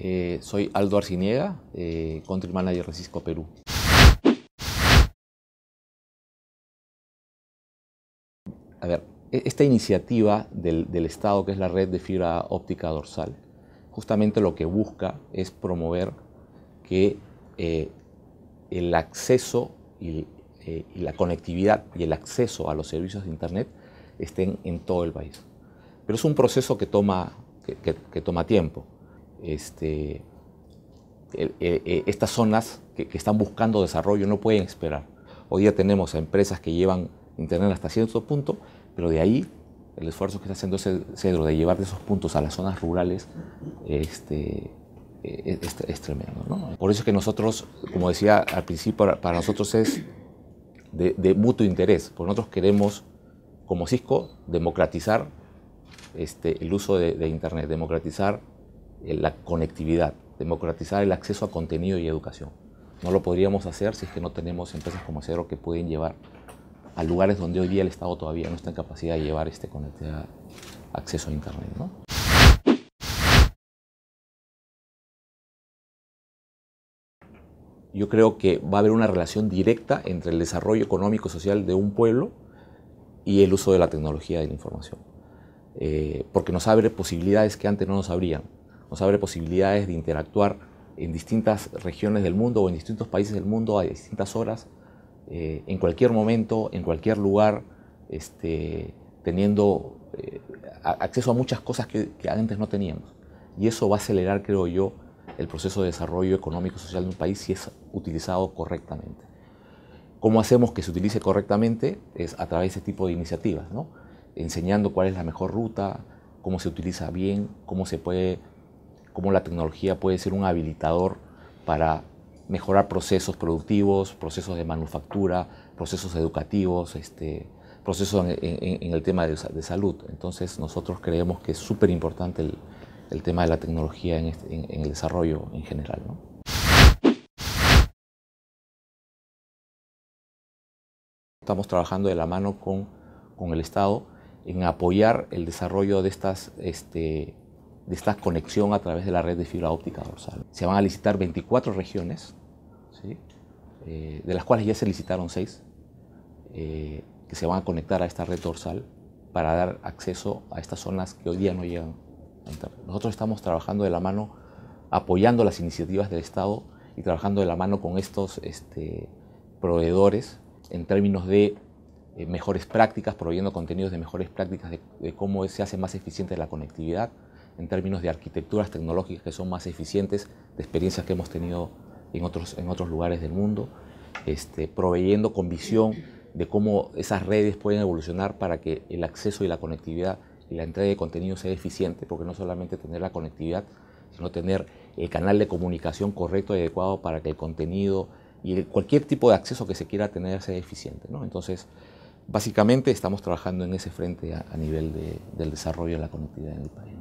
Eh, soy Aldo Arciniega, eh, Country Manager de Cisco Perú. A ver, e-, esta iniciativa del, Estado, que es la red de fibra óptica dorsal, justamente lo que busca es promover que eh, el acceso eh, y, la conectividad y el acceso a los servicios de Internet estén en todo el país. Pero es un proceso que toma tiempo este, eh, eh, estas zonas que, están buscando desarrollo no pueden esperar. Hoy día tenemos empresas que llevan Internet hasta cierto punto, pero de ahí el esfuerzo que está haciendo Cedro de llevar de esos puntos a las zonas rurales este, eh, es, tremendo. Por eso es que nosotros, como decía al principio, para, nosotros es de, mutuo interés, porque nosotros queremos, como Cisco, democratizar este, el uso de, de Internet, democratizar eh, la conectividad, democratizar el acceso a contenido y educación. No lo podríamos hacer si es que no tenemos empresas como Cero que pueden llevar a lugares donde hoy día el Estado todavía no está en capacidad de llevar este acceso a Internet. yo creo que va a haber una relación directa entre el desarrollo económico y social de un pueblo y el uso de la tecnología de la información, eh, porque nos abre posibilidades que antes no nos abrían nos abre posibilidades de interactuar en distintas regiones del mundo o en distintos países del mundo a distintas horas, eh, en cualquier momento, en cualquier lugar, este, teniendo eh, acceso a muchas cosas que, que, antes no teníamos. Y eso va a acelerar, creo yo, el proceso de desarrollo económico y social de un país si es utilizado correctamente. ¿Cómo hacemos que se utilice correctamente? Es a través de este tipo de iniciativas, ¿no? enseñando cuál es la mejor ruta, cómo se utiliza bien, cómo se puede cómo la tecnología puede ser un habilitador para mejorar procesos productivos, procesos de manufactura, procesos educativos, este, procesos en, el tema de, salud. Entonces nosotros creemos que es súper importante el, tema de la tecnología en, este, el desarrollo en general. Estamos trabajando de la mano con, el Estado en apoyar el desarrollo de estas este, de esta conexión a través de la red de fibra óptica dorsal. Se van a licitar 24 regiones, eh, de las cuales ya se licitaron 6, eh, que se van a conectar a esta red dorsal para dar acceso a estas zonas que hoy día no llegan a entrar Nosotros estamos trabajando de la mano, apoyando las iniciativas del Estado y trabajando de la mano con estos este, proveedores en términos de eh, mejores prácticas, proveyendo contenidos de mejores prácticas de cómo se hace más eficiente la conectividad, en términos de arquitecturas tecnológicas que son más eficientes, de experiencias que hemos tenido en otros, en otros lugares del mundo, este, proveyendo con visión de cómo esas redes pueden evolucionar para que el acceso y la conectividad y la entrega de contenido sea eficiente, porque no solamente tener la conectividad, sino tener el canal de comunicación correcto y adecuado para que el contenido y cualquier tipo de acceso que se quiera tener sea eficiente. Entonces, básicamente estamos trabajando en ese frente a, nivel del desarrollo de la conectividad en el país.